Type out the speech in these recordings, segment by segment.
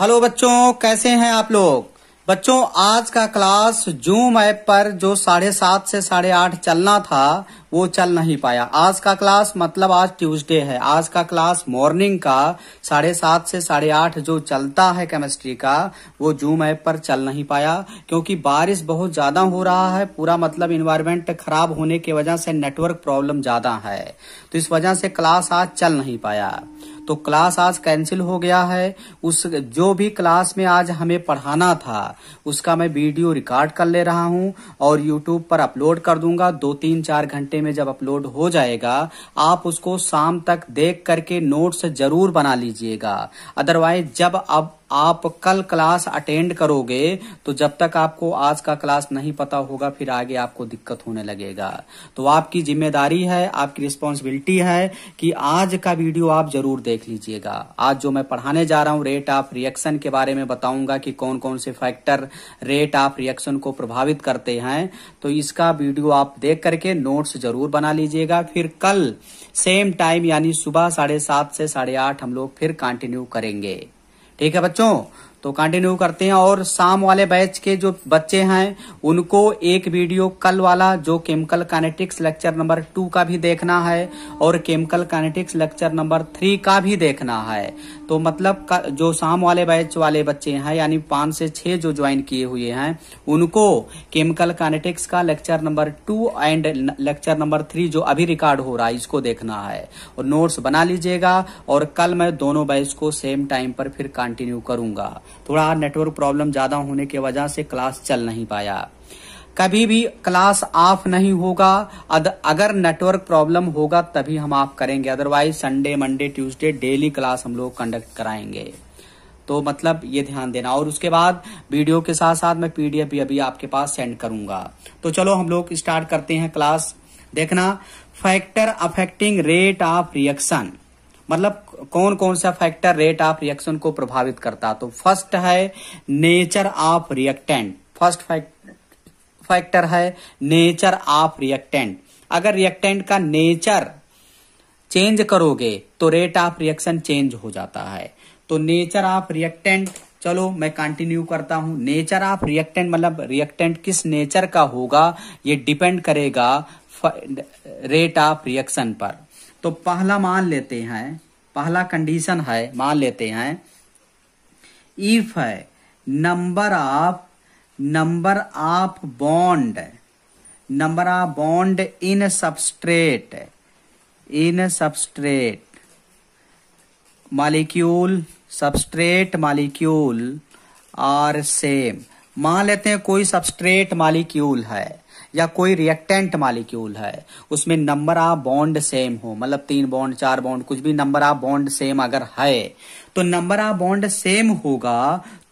hello बच्चों कैसे हैं आप लोग बच्चों आज का क्लास जूम ऐप पर जो साढ़े सात से साढ़े आठ चलना था वो चल नहीं पाया आज का क्लास मतलब आज ट्यूसडे है आज का क्लास मॉर्निंग का साढ़े सात से साढ़े आठ जो चलता है केमिस्ट्री का वो जूम ऐप पर चल नहीं पाया क्योंकि बारिश बहुत ज्यादा हो रहा है पूरा मतलब इन्वायरमेंट खराब होने की वजह से नेटवर्क प्रॉब्लम ज्यादा है तो इस वजह से क्लास आज चल नहीं पाया तो क्लास आज कैंसिल हो गया है उस जो भी क्लास में आज हमें पढ़ाना था उसका मैं वीडियो रिकॉर्ड कर ले रहा हूं और यूट्यूब पर अपलोड कर दूंगा दो तीन चार घंटे में जब अपलोड हो जाएगा आप उसको शाम तक देख करके नोट्स जरूर बना लीजिएगा अदरवाइज जब अब आप कल क्लास अटेंड करोगे तो जब तक आपको आज का क्लास नहीं पता होगा फिर आगे आपको दिक्कत होने लगेगा तो आपकी जिम्मेदारी है आपकी रिस्पॉन्सिबिलिटी है कि आज का वीडियो आप जरूर देख लीजिएगा आज जो मैं पढ़ाने जा रहा हूँ रेट ऑफ रिएक्शन के बारे में बताऊंगा कि कौन कौन से फैक्टर रेट ऑफ रिएक्शन को प्रभावित करते हैं तो इसका वीडियो आप देख करके नोट्स जरूर बना लीजिएगा फिर कल सेम टाइम यानी सुबह साढ़े सात से साढ़े आठ हम लोग फिर कंटिन्यू करेंगे ठीक है बच्चों तो कंटिन्यू करते हैं और शाम वाले बैच के जो बच्चे हैं उनको एक वीडियो कल वाला जो chemical kinetics lecture number two का भी देखना है और chemical kinetics lecture number three का भी देखना है तो मतलब जो शाम वाले बैच वाले बच्चे हैं यानी पांच से छह जो ज्वाइन किए हुए हैं उनको केमिकल कैनेटिक्स का lecture number two and lecture number three जो अभी रिकॉर्ड हो रहा है इसको देखना है और नोट्स बना लीजिएगा और कल मैं दोनों बैच को सेम टाइम पर फिर कंटिन्यू करूंगा थोड़ा नेटवर्क प्रॉब्लम ज्यादा होने की वजह से क्लास चल नहीं पाया कभी भी क्लास ऑफ नहीं होगा अगर नेटवर्क प्रॉब्लम होगा तभी हम ऑफ करेंगे otherwise Sunday Monday Tuesday daily class हम लोग कंडक्ट कराएंगे तो मतलब ये ध्यान देना और उसके बाद वीडियो के साथ साथ मैं पीडीएफ भी अभी आपके पास सेंड करूंगा तो चलो हम लोग स्टार्ट करते हैं क्लास देखना factor affecting rate of reaction मतलब कौन कौन सा फैक्टर रेट ऑफ रिएक्शन को प्रभावित करता तो फर्स्ट है nature of reactant first factor है नेचर ऑफ रिएक्टेंट अगर रिएक्टेंट का नेचर चेंज करोगे तो रेट ऑफ रिएक्शन चेंज हो जाता है तो नेचर ऑफ रिएक्टेंट चलो मैं कंटिन्यू करता हूं नेचर ऑफ रिएक्टेंट मतलब रिएक्टेंट किस नेचर का होगा ये डिपेंड करेगा रेट ऑफ रिएक्शन पर तो पहला मान लेते हैं पहला कंडीशन है मान लेते हैं इफ है number of number of bond number of bond in substrate in substrate molecule substrate molecule are same मान लेते हैं कोई सबस्ट्रेट मालिक्यूल है या कोई रिएक्टेंट मालिक्यूल है उसमें नंबर ऑफ बॉन्ड सेम हो मतलब तीन बॉन्ड चार बॉन्ड कुछ भी नंबर ऑफ बॉन्ड सेम अगर है तो नंबर ऑफ बॉन्ड सेम होगा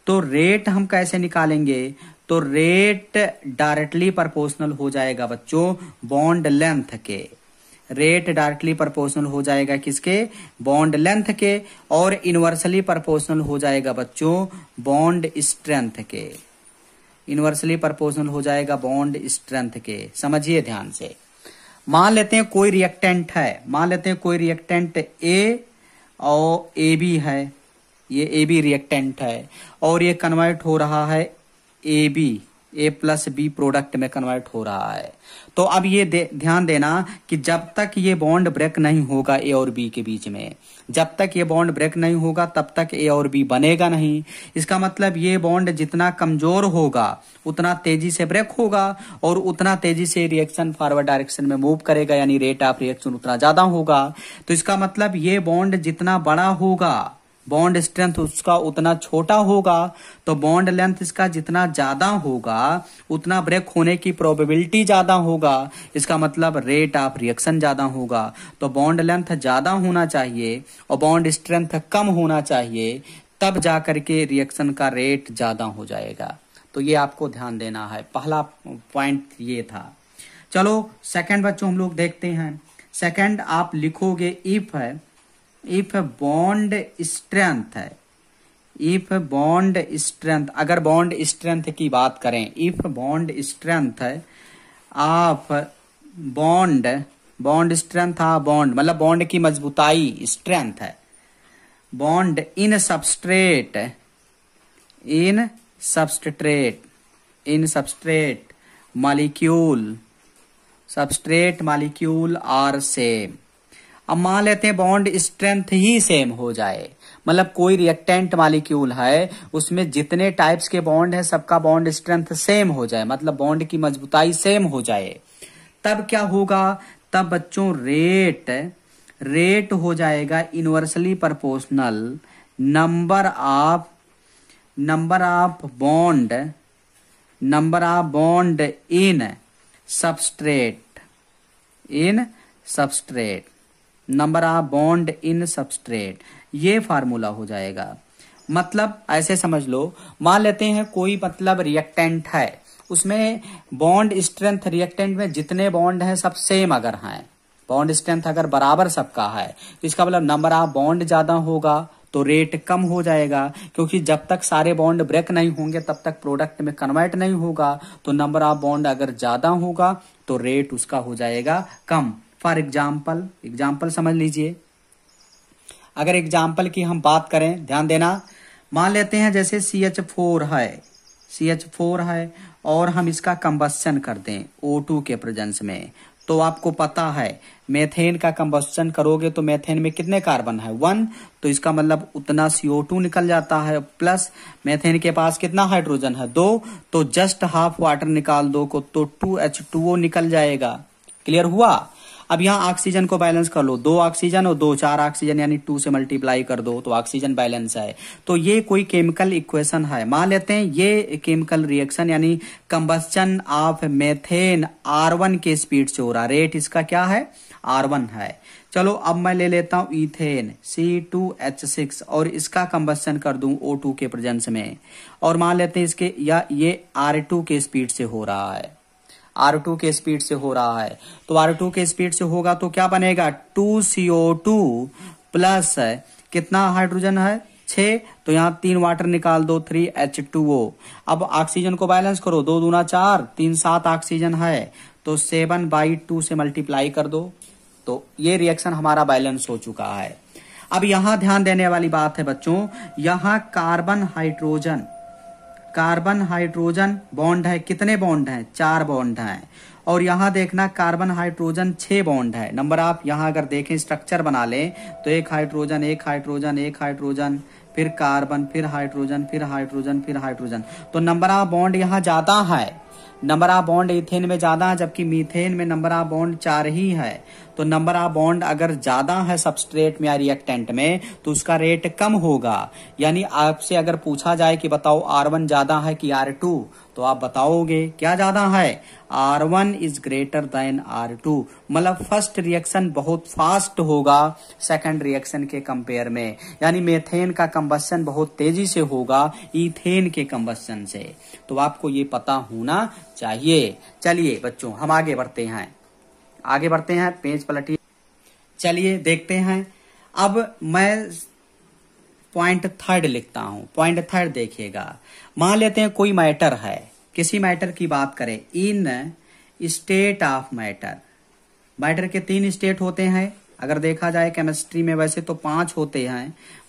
तो रेट हम कैसे निकालेंगे तो रेट डायरेक्टली प्रपोर्शनल हो जाएगा बच्चों बॉन्ड लेंथ के रेट डायरेक्टली प्रोपोर्शनल हो जाएगा किसके बॉन्ड लेंथ के और इनवर्सली प्रोपोर्शनल हो जाएगा बच्चों बॉन्ड स्ट्रेंथ के इनवर्सली प्रपोर्शनल हो जाएगा बॉन्ड स्ट्रेंथ के समझिए ध्यान से मान लेते हैं कोई रिएक्टेंट है मान लेते हैं कोई रिएक्टेंट ए और ए बी है ये ए बी रिएक्टेंट है और ये कन्वर्ट हो रहा है A B A plus B product में कन्वर्ट हो रहा है तो अब ये दे, ध्यान देना कि जब तक ये बॉन्ड ब्रेक नहीं होगा ए और बी के बीच में जब तक ये बॉन्ड ब्रेक नहीं होगा तब तक ए और बी बनेगा नहीं इसका मतलब ये बॉन्ड जितना कमजोर होगा उतना तेजी से ब्रेक होगा और उतना तेजी से रिएक्शन फॉरवर्ड डायरेक्शन में मूव करेगा यानी रेट ऑफ रिएक्शन उतना ज्यादा होगा तो इसका मतलब ये बॉन्ड जितना बड़ा होगा बॉन्ड स्ट्रेंथ उसका उतना छोटा होगा तो बॉन्ड लेंथ इसका जितना ज्यादा होगा उतना ब्रेक होने की प्रोबेबिलिटी ज्यादा होगा इसका मतलब रेट ऑफ रिएक्शन ज्यादा होगा तो बॉन्ड लेंथ ज्यादा होना चाहिए और बॉन्ड स्ट्रेंथ कम होना चाहिए तब जाकर के रिएक्शन का रेट ज्यादा हो जाएगा तो ये आपको ध्यान देना है पहला पॉइंट ये था चलो सेकेंड बच्चों हम लोग देखते हैं सेकेंड आप लिखोगे इफ है इफ बॉन्ड स्ट्रेंथ है इफ बॉन्ड स्ट्रेंथ अगर बॉन्ड स्ट्रेंथ की बात करें if bond strength of bond bond strength of bond मतलब बॉन्ड की मजबूताई स्ट्रेंथ है bond in substrate in substrate in substrate molecule substrate molecule are same अब मान लेते हैं बॉन्ड स्ट्रेंथ ही सेम हो जाए मतलब कोई रिएक्टेंट मालिक्यूल है उसमें जितने टाइप्स के बॉन्ड है सबका बॉन्ड स्ट्रेंथ सेम हो जाए मतलब बॉन्ड की मजबूताई सेम हो जाए तब क्या होगा तब बच्चों रेट रेट हो जाएगा inversely proportional number of number of bond number of bond in substrate in substrate number of bond in substrate ये फार्मूला हो जाएगा मतलब ऐसे समझ लो मान लेते हैं कोई मतलब रिएक्टेंट है उसमें बॉन्ड स्ट्रेंथ रिएक्टेंट में जितने बॉन्ड हैं सब सेम अगर हैं बॉन्ड स्ट्रेंथ अगर बराबर सबका है तो इसका मतलब नंबर ऑफ बॉन्ड ज्यादा होगा तो रेट कम हो जाएगा क्योंकि जब तक सारे बॉन्ड ब्रेक नहीं होंगे तब तक प्रोडक्ट में कन्वर्ट नहीं होगा तो नंबर ऑफ बॉन्ड अगर ज्यादा होगा तो रेट उसका हो जाएगा कम फॉर एग्जाम्पल एग्जाम्पल समझ लीजिए अगर एग्जाम्पल की हम बात करें ध्यान देना मान लेते हैं जैसे सी एच फोर है सी एच फोर है और हम इसका कंबस्चन कर दें ओ टू के प्रजेंस में तो आपको पता है मेथेन का कंबस्चन करोगे तो मेथेन में कितने कार्बन है वन तो इसका मतलब उतना सीओ टू निकल जाता है प्लस मेथेन के पास कितना हाइड्रोजन है दो तो जस्ट हाफ वाटर निकाल दो को तो टू एच टू ओ निकल जाएगा क्लियर हुआ अब यहाँ ऑक्सीजन को बैलेंस कर लो दो ऑक्सीजन और दो चार ऑक्सीजन यानी टू से मल्टीप्लाई कर दो तो ऑक्सीजन बैलेंस है तो ये कोई केमिकल इक्वेशन है मान लेते हैं ये केमिकल रिएक्शन यानी कंबस्टन ऑफ मेथेन आर के स्पीड से हो रहा रेट इसका क्या है आर है चलो अब मैं ले लेता हूं एच सिक्स और इसका कंबस्टन कर दूं O2 के प्रेजेंस में और मान लेते हैं इसके या ये टू के स्पीड से हो रहा है आर टू के स्पीड से हो रहा है तो आर टू के स्पीड से होगा तो क्या बनेगा टू सीओ टू प्लस कितना हाइड्रोजन है छ तो यहाँ तीन वाटर निकाल दो थ्री एच टू ओ अब ऑक्सीजन को बैलेंस करो दो दूना चार तीन सात ऑक्सीजन है तो सेवन बाई टू से मल्टीप्लाई कर दो तो ये रिएक्शन हमारा बैलेंस हो चुका है अब यहां ध्यान देने वाली बात है बच्चों यहां carbon hydrogen carbon hydrogen bond है कितने बॉन्ड है चार बॉन्ड है और यहाँ देखना कार्बन हाइड्रोजन छह बॉन्ड है नंबर आप यहाँ अगर देखें स्ट्रक्चर बना लें तो एक हाइड्रोजन एक हाइड्रोजन एक हाइड्रोजन फिर कार्बन फिर हाइड्रोजन फिर हाइड्रोजन फिर हाइड्रोजन तो नंबर ऑफ बॉन्ड यहाँ ज़्यादा है नंबर ऑफ बॉन्ड इथेन में ज्यादा है जबकि मीथेन में ऑफ बॉन्ड चार ही है तो नंबर ऑफ बॉन्ड अगर ज्यादा है सबस्ट्रेट में या रिएक्टेंट में तो उसका रेट कम होगा यानी आपसे अगर पूछा जाए कि बताओ आर वन ज्यादा है कि आर टू तो आप बताओगे क्या ज्यादा है R one is greater than R two मतलब फर्स्ट रिएक्शन बहुत फास्ट होगा सेकेंड रिएक्शन के कंपेयर में यानी मेथेन का कंबस्शन बहुत तेजी से होगा इथेन के कंबस्शन से तो आपको ये पता होना चाहिए चलिए बच्चों हम आगे बढ़ते हैं आगे बढ़ते हैं पेज पलटिए चलिए देखते हैं अब मैं पॉइंट थर्ड लिखता हूं पॉइंट थर्ड देखिएगा मान लेते हैं कोई मैटर है किसी मैटर की बात करें in state of matter matter के तीन स्टेट होते हैं अगर देखा जाए केमिस्ट्री में वैसे तो पांच होते हैं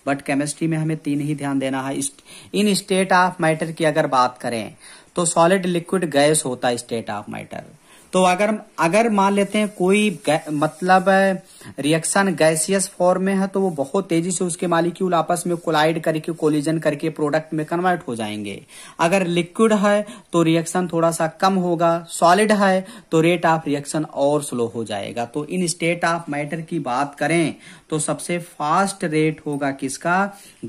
बट केमिस्ट्री में हमें तीन ही ध्यान देना है इन स्टेट ऑफ मैटर की अगर बात करें तो सॉलिड लिक्विड गैस होता है स्टेट ऑफ मैटर तो अगर अगर मान लेते हैं कोई मतलब रिएक्शन गैसियस फॉर्म में है तो वो बहुत तेजी से उसके मालिक्यूल आपस में कोलाइड करके कोलिजन करके प्रोडक्ट में कन्वर्ट हो जाएंगे अगर लिक्विड है तो रिएक्शन थोड़ा सा कम होगा सॉलिड है तो रेट ऑफ रिएक्शन और स्लो हो जाएगा तो इन स्टेट ऑफ मैटर की बात करें तो सबसे फास्ट रेट होगा किसका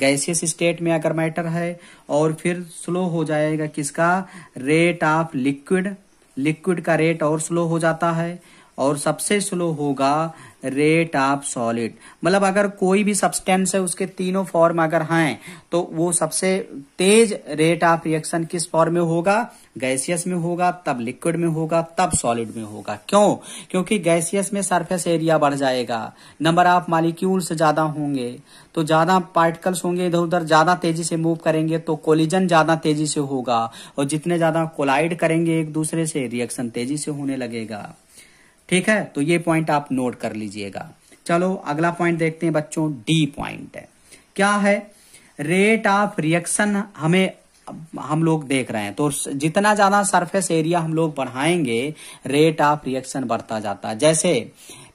गैसियस स्टेट में अगर मैटर है और फिर स्लो हो जाएगा किसका रेट ऑफ लिक्विड लिक्विड का रेट और स्लो हो जाता है और सबसे स्लो होगा रेट ऑफ सॉलिड मतलब अगर कोई भी सब्सटेंस है उसके तीनों फॉर्म अगर हैं तो वो सबसे तेज रेट ऑफ रिएक्शन किस फॉर्म में होगा गैसियस में होगा तब लिक्विड में होगा तब सॉलिड में होगा क्यों क्योंकि गैसियस में सरफेस एरिया बढ़ जाएगा नंबर ऑफ मालिक्यूल्स ज्यादा होंगे तो ज्यादा पार्टिकल्स होंगे इधर उधर ज्यादा तेजी से मूव करेंगे तो कोलिजन ज्यादा तेजी से होगा और जितने ज्यादा कोलाइड करेंगे एक दूसरे से रिएक्शन तेजी से होने लगेगा ठीक है तो ये पॉइंट आप नोट कर लीजिएगा चलो अगला पॉइंट देखते हैं बच्चों डी पॉइंट है क्या है रेट ऑफ रिएक्शन हमें हम लोग देख रहे हैं तो जितना ज्यादा सरफेस एरिया हम लोग बढ़ाएंगे रेट ऑफ रिएक्शन बढ़ता जाता है जैसे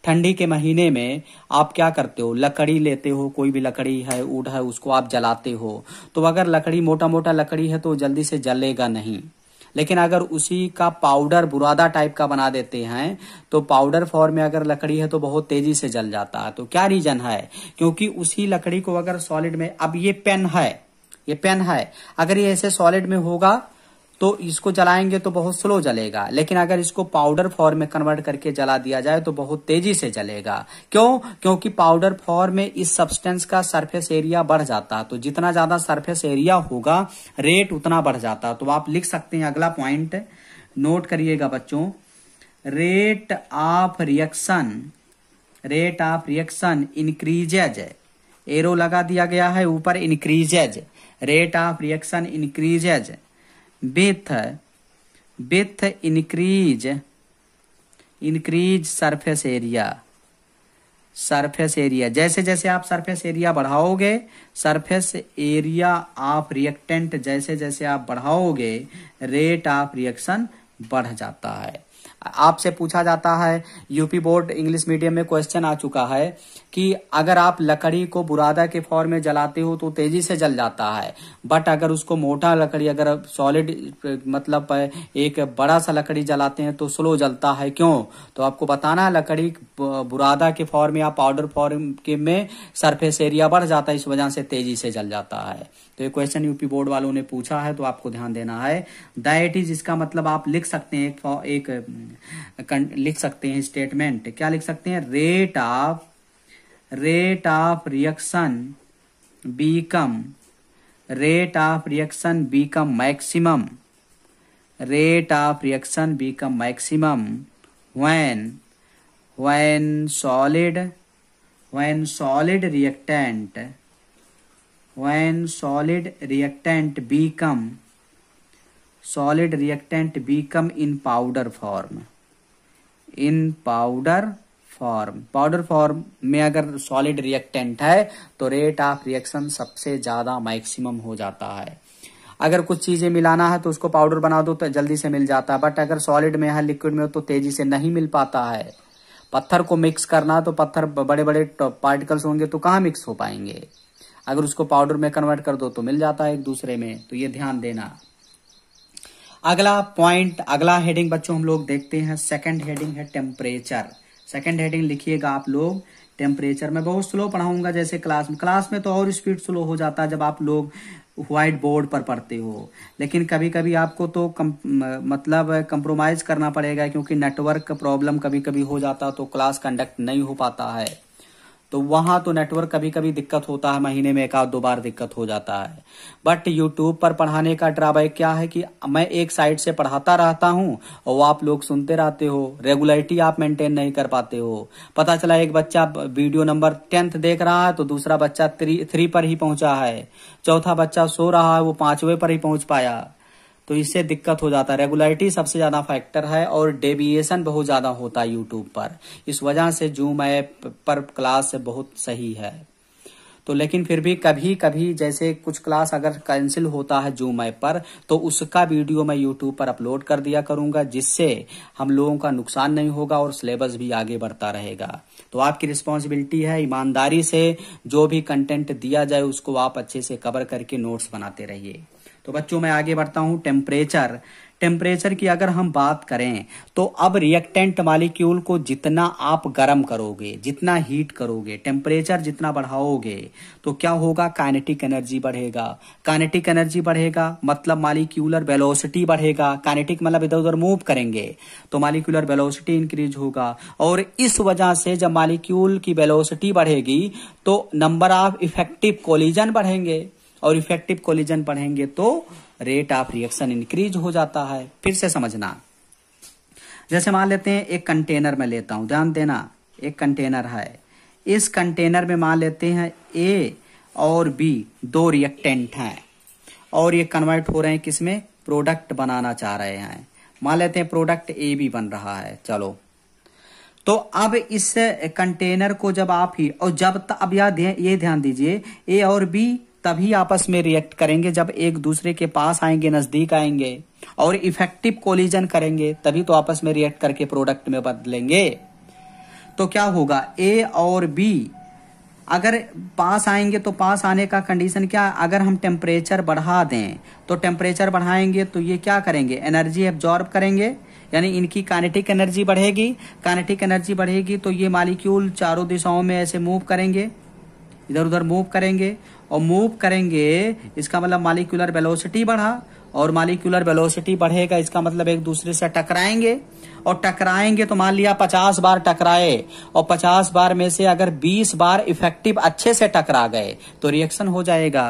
ठंडी के महीने में आप क्या करते हो लकड़ी लेते हो कोई भी लकड़ी है ऊड है उसको आप जलाते हो तो अगर लकड़ी मोटा मोटा लकड़ी है तो जल्दी से जलेगा नहीं लेकिन अगर उसी का पाउडर बुरादा टाइप का बना देते हैं तो पाउडर फॉर्म में अगर लकड़ी है तो बहुत तेजी से जल जाता है तो क्या रीजन है क्योंकि उसी लकड़ी को अगर सॉलिड में अब ये पेन है ये पेन है अगर ये ऐसे सॉलिड में होगा तो इसको जलाएंगे तो बहुत स्लो जलेगा लेकिन अगर इसको पाउडर फॉर्म में कन्वर्ट करके जला दिया जाए तो बहुत तेजी से जलेगा क्यों क्योंकि पाउडर फॉर्म में इस सब्सटेंस का सरफेस एरिया बढ़ जाता तो जितना ज्यादा सरफेस एरिया होगा रेट उतना बढ़ जाता तो आप लिख सकते हैं अगला पॉइंट नोट करिएगा बच्चों rate of reaction rate of reaction increases arrow लगा दिया गया है ऊपर increases rate of reaction increases with with increase increase surface area surface area जैसे जैसे आप सरफेस एरिया बढ़ाओगे सरफेस एरिया ऑफ रिएक्टेंट जैसे जैसे आप बढ़ाओगे रेट ऑफ रिएक्शन बढ़ जाता है आपसे पूछा जाता है यूपी बोर्ड इंग्लिश मीडियम में क्वेश्चन आ चुका है कि अगर आप लकड़ी को बुरादा के फॉर्म में जलाते हो तो तेजी से जल जाता है बट अगर उसको मोटा लकड़ी अगर सॉलिड मतलब एक बड़ा सा लकड़ी जलाते हैं तो स्लो जलता है क्यों तो आपको बताना है लकड़ी बुरादा के फॉर्म या पाउडर फॉर्म के में सरफेस एरिया बढ़ जाता है इस वजह से तेजी से जल जाता है तो ये क्वेश्चन यूपी बोर्ड वालों ने पूछा है तो आपको ध्यान देना है डायट इज इसका मतलब आप लिख सकते हैं एक, एक लिख सकते हैं स्टेटमेंट क्या लिख सकते हैं rate of rate of reaction become rate of reaction become maximum rate of reaction become maximum when when solid when solid reactant when solid reactant become solid reactant become in powder form in powder form powder form में अगर solid reactant है तो rate of reaction सबसे ज्यादा maximum हो जाता है अगर कुछ चीजें मिलाना है तो उसको पाउडर बना दो तो जल्दी से मिल जाता है बट अगर सॉलिड में है लिक्विड में हो तो तेजी से नहीं मिल पाता है पत्थर को मिक्स करना तो पत्थर बड़े बड़े पार्टिकल्स होंगे तो कहाँ मिक्स हो पाएंगे अगर उसको पाउडर में कन्वर्ट कर दो तो मिल जाता है एक दूसरे में तो ये ध्यान देना अगला पॉइंट अगला हेडिंग बच्चों हम लोग देखते हैं सेकंड हेडिंग है टेम्परेचर सेकेंड हेडिंग लिखिएगा आप लोग टेम्परेचर में बहुत स्लो पढ़ाऊंगा जैसे क्लास में क्लास में तो और स्पीड स्लो हो जाता है जब आप लोग व्हाइट बोर्ड पर पढ़ते हो लेकिन कभी कभी आपको तो कम, मतलब कंप्रोमाइज करना पड़ेगा क्योंकि नेटवर्क का प्रॉब्लम कभी कभी हो जाता तो क्लास कंडक्ट नहीं हो पाता है तो वहां तो नेटवर्क कभी कभी दिक्कत होता है महीने में एक आध दो बार दिक्कत हो जाता है बट यूट्यूब पर पढ़ाने का ड्राबैक क्या है कि मैं एक साइड से पढ़ाता रहता हूं और आप लोग सुनते रहते हो रेगुलरिटी आप मेंटेन नहीं कर पाते हो पता चला एक बच्चा वीडियो नंबर टेंथ देख रहा है तो दूसरा बच्चा थ्री पर ही पहुंचा है चौथा बच्चा सो रहा है वो पांचवे पर ही पहुंच पाया तो इससे दिक्कत हो जाता है रेगुलरिटी सबसे ज्यादा फैक्टर है और डेविएशन बहुत ज्यादा होता है यूट्यूब पर इस वजह से जूम ऐप पर क्लास बहुत सही है तो लेकिन फिर भी कभी कभी जैसे कुछ क्लास अगर कैंसिल होता है जूम ऐप पर तो उसका वीडियो मैं यूट्यूब पर अपलोड कर दिया करूंगा जिससे हम लोगों का नुकसान नहीं होगा और सिलेबस भी आगे बढ़ता रहेगा तो आपकी रिस्पॉन्सिबिलिटी है ईमानदारी से जो भी कंटेंट दिया जाए उसको आप अच्छे से कवर करके नोट्स बनाते रहिए तो बच्चों मैं आगे बढ़ता हूँ टेम्परेचर टेम्परेचर की अगर हम बात करें तो अब रिएक्टेंट मालिक्यूल को जितना आप गर्म करोगे जितना हीट करोगे टेम्परेचर जितना बढ़ाओगे तो क्या होगा काइनेटिक एनर्जी बढ़ेगा काइनेटिक एनर्जी बढ़ेगा मतलब मालिक्यूलर वेलोसिटी बढ़ेगा काइनेटिक मतलब इधर उधर मूव करेंगे तो मालिक्यूलर वेलोसिटी इंक्रीज होगा और इस वजह से जब मालिक्यूल की वेलोसिटी बढ़ेगी तो नंबर ऑफ इफेक्टिव कोलिजन बढ़ेंगे और इफेक्टिव कोलिजन पढ़ेंगे तो रेट ऑफ रिएक्शन इंक्रीज हो जाता है फिर से समझना जैसे मान लेते हैं एक कंटेनर में लेता हूं ध्यान देना एक कंटेनर है इस कंटेनर में मान लेते हैं ए और बी दो रिएक्टेंट हैं और ये कन्वर्ट हो रहे हैं किसमें प्रोडक्ट बनाना चाह रहे हैं मान लेते हैं प्रोडक्ट ए भी बन रहा है चलो तो अब इस कंटेनर को जब आप ही और जब अब याद ये ध्यान दीजिए ए और बी तभी आपस में रिएक्ट करेंगे जब एक दूसरे के पास आएंगे नजदीक आएंगे और इफेक्टिव कोलिजन करेंगे तभी तो आपस में रिएक्ट करके प्रोडक्ट में बदलेंगे तो क्या होगा ए और बी अगर पास आएंगे तो पास आने का कंडीशन क्या अगर हम टेम्परेचर बढ़ा दें तो टेम्परेचर बढ़ाएंगे तो ये क्या करेंगे एनर्जी एब्जॉर्ब करेंगे यानी इनकी कानेटिक एनर्जी बढ़ेगी कानेटिक एनर्जी बढ़ेगी तो ये मालिक्यूल चारों दिशाओं में ऐसे मूव करेंगे इधर उधर मूव करेंगे और मूव करेंगे इसका मतलब मालिक्यूलर वेलोसिटी बढ़ा और मालिक्यूलर वेलोसिटी बढ़ेगा इसका मतलब एक दूसरे से टकराएंगे और टकराएंगे तो मान लिया पचास बार टकराए और पचास बार में से अगर बीस बार इफेक्टिव अच्छे से टकरा गए तो रिएक्शन हो जाएगा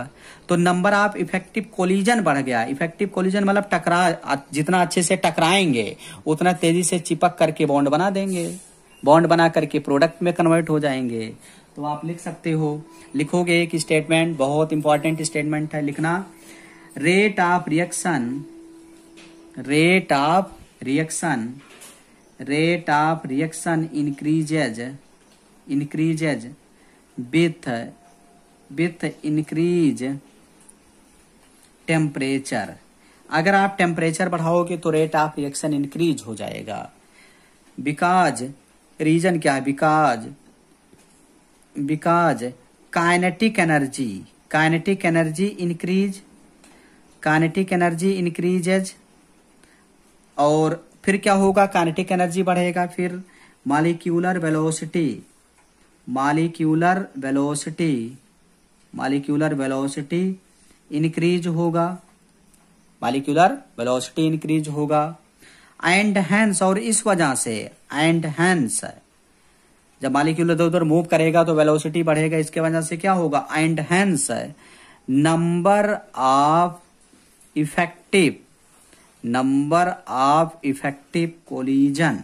तो नंबर ऑफ इफेक्टिव कोलिजन बढ़ गया इफेक्टिव कोलिजन मतलब टकरा जितना अच्छे से टकराएंगे उतना तेजी से चिपक करके बॉन्ड बना देंगे बॉन्ड बना करके प्रोडक्ट में कन्वर्ट हो जाएंगे तो आप लिख सकते हो लिखोगे एक स्टेटमेंट बहुत इंपॉर्टेंट स्टेटमेंट है लिखना rate of reaction rate of reaction rate of reaction increases increases with with increase temperature अगर आप टेम्परेचर बढ़ाओगे तो रेट ऑफ रिएक्शन इंक्रीज हो जाएगा बिकॉज रीजन क्या है because because kinetic energy kinetic energy increase kinetic energy increases और फिर क्या होगा काइनेटिक एनर्जी बढ़ेगा फिर molecular velocity molecular velocity molecular velocity increase होगा मालिक्यूलर वेलोसिटी इंक्रीज होगा एंड हैंस और इस वजह से एंड हैंस जब मालिक्यूल इधर उधर मूव करेगा तो वेलोसिटी बढ़ेगा इसके वजह से क्या होगा and hence number of effective number of effective collision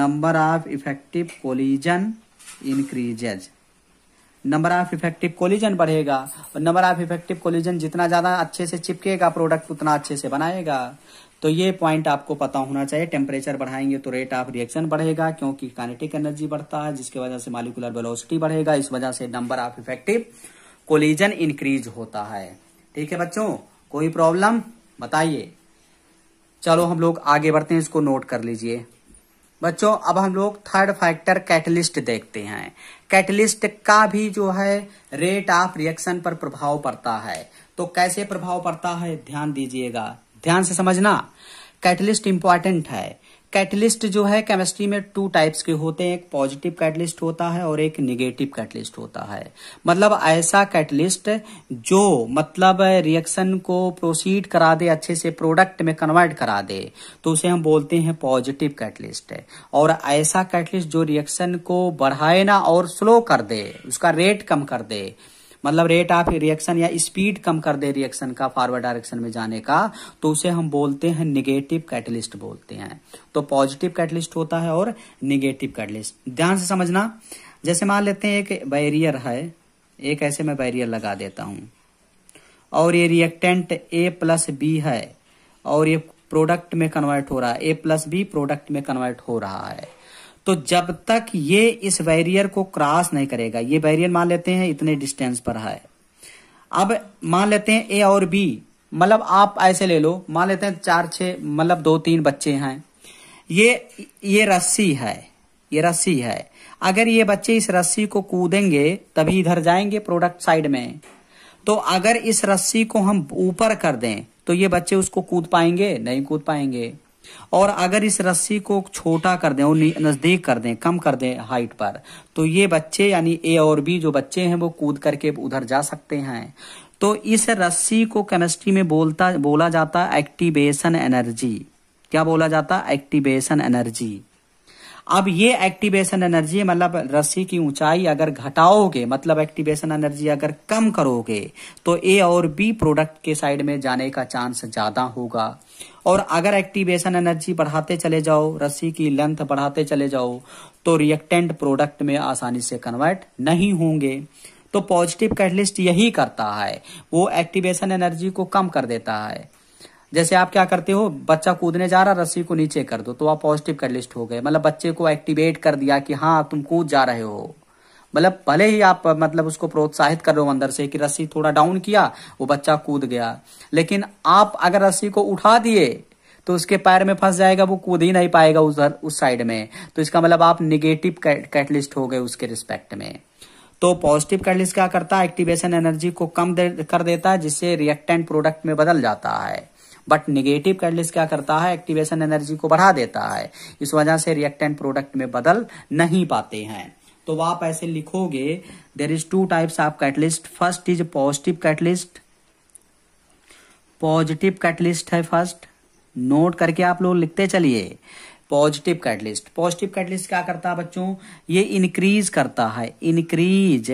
number of effective collision increases number of effective collision बढ़ेगा और नंबर ऑफ इफेक्टिव कोलिजन जितना ज्यादा अच्छे से चिपकेगा प्रोडक्ट उतना अच्छे से बनाएगा तो ये पॉइंट आपको पता होना चाहिए टेम्परेचर बढ़ाएंगे तो रेट ऑफ रिएक्शन बढ़ेगा क्योंकि काइनेटिक एनर्जी बढ़ता है जिसकी वजह से मालिकुलर वेलोसिटी बढ़ेगा इस वजह से number of effective collision increase होता है ठीक है बच्चों कोई प्रॉब्लम बताइए चलो हम लोग आगे बढ़ते हैं इसको नोट कर लीजिए बच्चों अब हम लोग थर्ड फैक्टर कैटलिस्ट देखते हैं कैटलिस्ट का भी जो है रेट ऑफ रिएक्शन पर प्रभाव पड़ता है तो कैसे प्रभाव पड़ता है ध्यान दीजिएगा ध्यान से समझना कैटलिस्ट इंपॉर्टेंट है कैटलिस्ट जो है केमिस्ट्री में टू टाइप्स के होते हैं एक पॉजिटिव कैटलिस्ट होता है और एक निगेटिव कैटलिस्ट होता है मतलब ऐसा कैटलिस्ट जो मतलब रिएक्शन को प्रोसीड करा दे अच्छे से प्रोडक्ट में कन्वर्ट करा दे तो उसे हम बोलते हैं पॉजिटिव कैटलिस्ट और ऐसा कैटलिस्ट जो रिएक्शन को बढ़ाए ना और स्लो कर दे उसका रेट कम कर दे मतलब रेट ऑफ रिएक्शन या स्पीड कम कर दे रिएक्शन का फॉरवर्ड डायरेक्शन में जाने का तो उसे हम बोलते हैं निगेटिव कैटलिस्ट बोलते हैं तो पॉजिटिव कैटलिस्ट होता है और निगेटिव कैटलिस्ट ध्यान से समझना जैसे मान लेते हैं एक बैरियर है एक ऐसे में बैरियर लगा देता हूं और ये रिएक्टेंट ए प्लस बी है और ये प्रोडक्ट में कन्वर्ट हो रहा है ए प्लस बी प्रोडक्ट में कन्वर्ट हो रहा है तो जब तक ये इस बैरियर को क्रॉस नहीं करेगा ये बैरियर मान लेते हैं इतने डिस्टेंस पर है अब मान लेते हैं ए और बी मतलब आप ऐसे ले लो मान लेते हैं चार छ मतलब दो तीन बच्चे हैं ये ये रस्सी है ये रस्सी है अगर ये बच्चे इस रस्सी को कूदेंगे तभी इधर जाएंगे प्रोडक्ट साइड में तो अगर इस रस्सी को हम ऊपर कर दें तो ये बच्चे उसको कूद पाएंगे नहीं कूद पाएंगे और अगर इस रस्सी को छोटा कर दें और नज़दीक कर दें कम कर दें हाइट पर तो ये बच्चे यानी ए और बी जो बच्चे हैं वो कूद करके उधर जा सकते हैं तो इस रस्सी को केमिस्ट्री में बोलता बोला जाता एक्टिवेशन एनर्जी क्या बोला जाता एक्टिवेशन एनर्जी अब ये एक्टिवेशन एनर्जी मतलब रस्सी की ऊंचाई अगर घटाओगे मतलब एक्टिवेशन एनर्जी अगर कम करोगे तो ए और बी प्रोडक्ट के साइड में जाने का चांस ज्यादा होगा और अगर एक्टिवेशन एनर्जी बढ़ाते चले जाओ रस्सी की लेंथ बढ़ाते चले जाओ तो रिएक्टेंट प्रोडक्ट में आसानी से कन्वर्ट नहीं होंगे तो पॉजिटिव कैटलिस्ट यही करता है वो एक्टिवेशन एनर्जी को कम कर देता है जैसे आप क्या करते हो बच्चा कूदने जा रहा रस्सी को नीचे कर दो तो आप पॉजिटिव कैटलिस्ट हो गए मतलब बच्चे को एक्टिवेट कर दिया कि हाँ तुम कूद जा रहे हो मतलब भले ही आप मतलब उसको प्रोत्साहित कर रहे हो अंदर से कि रस्सी थोड़ा डाउन किया वो बच्चा कूद गया लेकिन आप अगर रस्सी को उठा दिए तो उसके पैर में फंस जाएगा वो कूद ही नहीं पाएगा उधर उस साइड में तो इसका मतलब आप निगेटिव कैटलिस्ट हो गए उसके रिस्पेक्ट में तो पॉजिटिव कैटलिस्ट क्या करता है एक्टिवेशन एनर्जी को कम दे, कर देता है जिससे रिएक्टेंट प्रोडक्ट में बदल जाता है बट निगेटिव कैटलिस्ट क्या करता है एक्टिवेशन एनर्जी को बढ़ा देता है इस वजह से रिएक्टेंट प्रोडक्ट में बदल नहीं पाते हैं तो आप ऐसे लिखोगे there is two types of catalyst first is positive catalyst positive catalyst है फर्स्ट नोट करके आप लोग लिखते चलिए पॉजिटिव कैटलिस्ट पॉजिटिव कैटलिस्ट क्या करता है बच्चों ये इंक्रीज करता है increase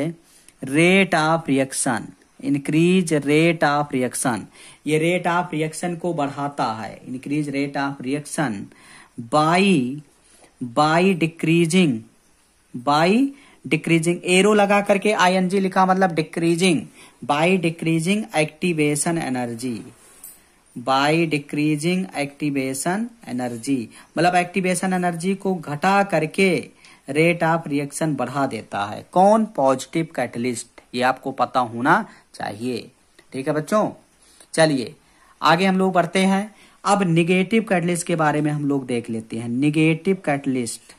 rate of reaction increase rate of reaction ये रेट ऑफ रिएक्शन को बढ़ाता है increase rate of reaction by by decreasing by decreasing arrow लगा करके आईएनजी लिखा मतलब decreasing by decreasing activation energy by decreasing activation energy मतलब activation energy को घटा करके रेट ऑफ रिएक्शन बढ़ा देता है कौन पॉजिटिव कैटलिस्ट ये आपको पता होना चाहिए ठीक है बच्चों चलिए आगे हम लोग बढ़ते हैं अब निगेटिव कैटलिस्ट के बारे में हम लोग देख लेते हैं निगेटिव कैटलिस्ट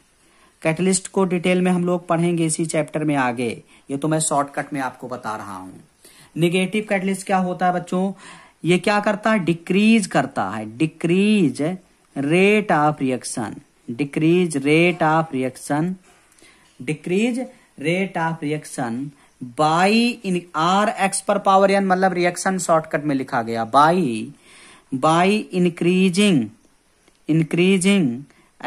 कैटलिस्ट को डिटेल में हम लोग पढ़ेंगे इसी चैप्टर में आगे ये तो मैं शॉर्टकट में आपको बता रहा हूं निगेटिव कैटलिस्ट क्या होता है बच्चों ये क्या करता है डिक्रीज करता है decrease rate of reaction decrease rate of reaction decrease rate of reaction by इन आर एक्स पर पावर एन मतलब रिएक्शन शॉर्टकट में लिखा गया by by increasing increasing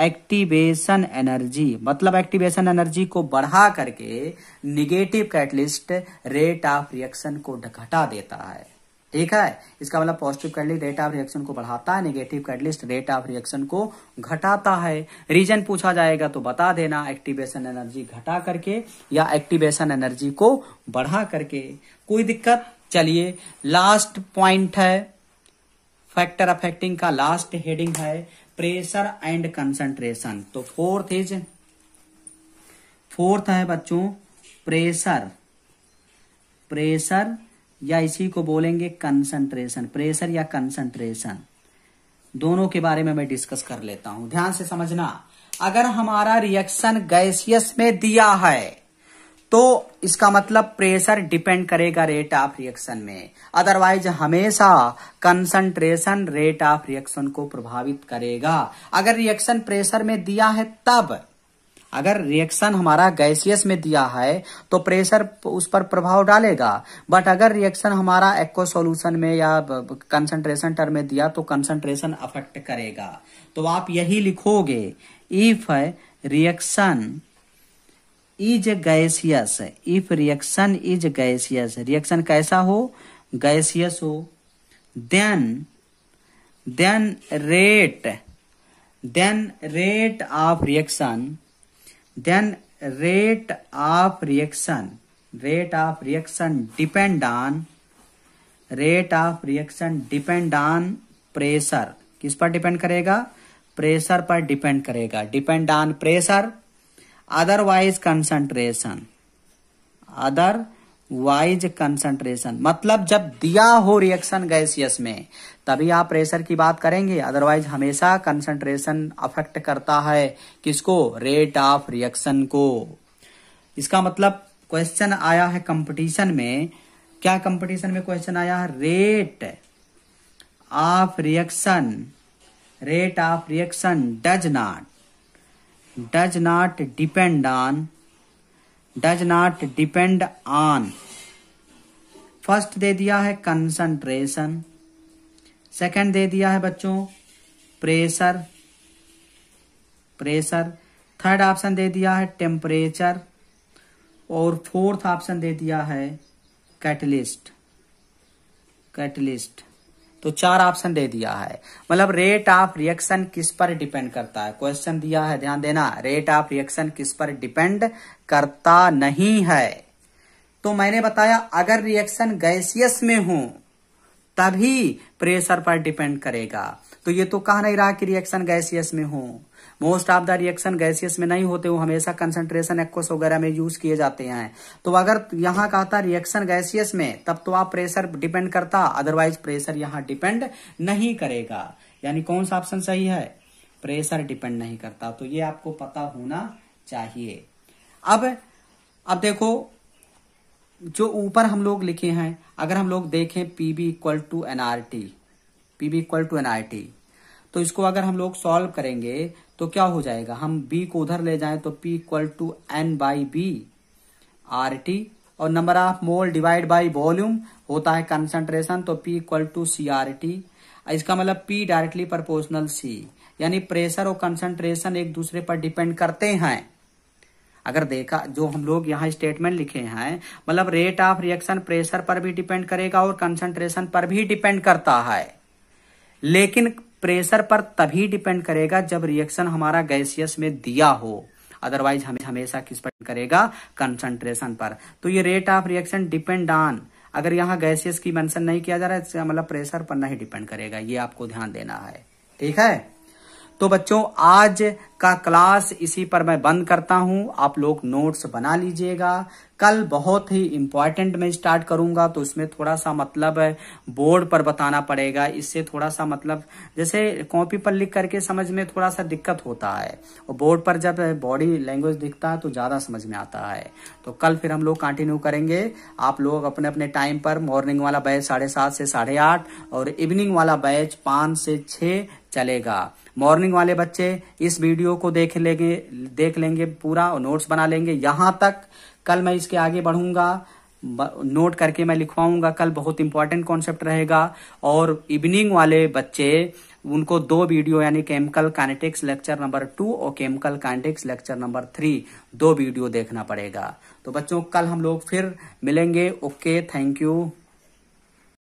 activation energy मतलब एक्टिवेशन एनर्जी को बढ़ा करके negative catalyst rate of reaction को घटा देता है ठीक है इसका मतलब positive catalyst rate of reaction को बढ़ाता है negative catalyst rate of reaction को घटाता है रीजन पूछा जाएगा तो बता देना एक्टिवेशन एनर्जी घटा करके या एक्टिवेशन एनर्जी को बढ़ा करके कोई दिक्कत चलिए लास्ट पॉइंट है फैक्टर अफेक्टिंग का लास्ट हेडिंग है प्रेशर एंड कंसंट्रेशन तो फोर्थ इज फोर्थ है बच्चों प्रेशर प्रेशर या इसी को बोलेंगे कंसंट्रेशन प्रेशर या कंसंट्रेशन दोनों के बारे में मैं डिस्कस कर लेता हूं ध्यान से समझना अगर हमारा रिएक्शन गैसियस में दिया है तो इसका मतलब प्रेशर डिपेंड करेगा रेट ऑफ रिएक्शन में अदरवाइज हमेशा कंसंट्रेशन रेट ऑफ रिएक्शन को प्रभावित करेगा अगर रिएक्शन प्रेशर में दिया है तब अगर रिएक्शन हमारा गैसियस में दिया है तो प्रेशर उस पर प्रभाव डालेगा बट अगर रिएक्शन हमारा एक्व सोल्यूशन में या कंसंट्रेशन टर्म में दिया तो कंसंट्रेशन अफेक्ट करेगा तो आप यही लिखोगे if reaction is gaseous if reaction is gaseous reaction कैसा हो गैसियस हो then then rate then rate of reaction then rate of reaction rate of reaction depend on rate of reaction depend on pressure किस पर depend करेगा pressure पर depend करेगा depend on pressure otherwise concentration otherwise concentration मतलब जब दिया हो reaction gaseous में तभी आप प्रेशर की बात करेंगे अदरवाइज हमेशा कंसंट्रेशन अफेक्ट करता है किसको रेट ऑफ रिएक्शन को इसका मतलब क्वेश्चन आया है कंपटीशन में क्या कंपटीशन में क्वेश्चन आया है rate of reaction rate of reaction does not does not depend on does not depend on first दे दिया है कंसंट्रेशन सेकंड दे दिया है बच्चों प्रेशर प्रेशर थर्ड ऑप्शन दे दिया है टेम्परेचर और फोर्थ ऑप्शन दे दिया है कैटलिस्ट कैटलिस्ट तो चार ऑप्शन दे दिया है मतलब रेट ऑफ रिएक्शन किस पर डिपेंड करता है क्वेश्चन दिया है ध्यान देना रेट ऑफ रिएक्शन किस पर डिपेंड करता नहीं है तो मैंने बताया अगर रिएक्शन गैसियस में हो तभी प्रेशर पर डिपेंड करेगा तो ये तो कहा नहीं रहा कि रिएक्शन गैसियस में हो most of the reaction gaseous में नहीं होते वो हमेशा कंसंट्रेशन एक्वस वगैरह में यूज किए जाते हैं तो अगर यहाँ कहा था रिएक्शन गैसियस में तब तो आप प्रेशर डिपेंड करता अदरवाइज प्रेशर यहाँ डिपेंड नहीं करेगा यानी कौन सा ऑप्शन सही है प्रेशर डिपेंड नहीं करता तो ये आपको पता होना चाहिए अब अब देखो जो ऊपर हम लोग लिखे हैं अगर हम लोग देखें PB equal to NRT PB equal to NRT तो इसको अगर हम लोग सॉल्व करेंगे तो क्या हो जाएगा हम बी को उधर ले जाएं तो P equal to N by B R T और number of mole divide by volume होता है कंसंट्रेशन तो P equal to C R T इसका मतलब पी डायरेक्टली प्रोपोर्शनल सी यानी प्रेशर और कंसंट्रेशन एक दूसरे पर डिपेंड करते हैं अगर देखा जो हम लोग यहाँ स्टेटमेंट लिखे हैं मतलब रेट ऑफ रिएक्शन प्रेशर पर भी डिपेंड करेगा और कंसंट्रेशन पर भी डिपेंड करता है लेकिन प्रेशर पर तभी डिपेंड करेगा जब रिएक्शन हमारा गैसियस में दिया हो अदरवाइज हमें हमेशा किस पर करेगा कंसंट्रेशन पर तो ये rate of reaction depend on अगर यहाँ गैसियस की मेंशन नहीं किया जा रहा है मतलब प्रेशर पर नहीं डिपेंड करेगा ये आपको ध्यान देना है ठीक है तो बच्चों आज का क्लास इसी पर मैं बंद करता हूं आप लोग नोट्स बना लीजिएगा कल बहुत ही इम्पॉर्टेंट मैं स्टार्ट करूंगा तो उसमें थोड़ा सा मतलब बोर्ड पर बताना पड़ेगा इससे थोड़ा सा मतलब जैसे कॉपी पर लिख करके समझ में थोड़ा सा दिक्कत होता है और बोर्ड पर जब बॉडी लैंग्वेज दिखता है तो ज़्यादा समझ में आता है तो कल फिर हम लोग कंटिन्यू करेंगे आप लोग अपने अपने टाइम पर मॉर्निंग वाला बैच साढ़े सात से साढ़े आठ और इवनिंग वाला बैच पांच से छः चलेगा मॉर्निंग वाले बच्चे इस वीडियो को देख लेंगे देख लेंगे पूरा और नोट्स बना लेंगे यहां तक कल मैं इसके आगे बढ़ूंगा नोट करके मैं लिखवाऊंगा कल बहुत इंपॉर्टेंट कॉन्सेप्ट रहेगा और इवनिंग वाले बच्चे उनको दो वीडियो यानी chemical kinetics lecture number two और chemical kinetics lecture number three दो वीडियो देखना पड़ेगा तो बच्चों कल हम लोग फिर मिलेंगे ओके थैंक यू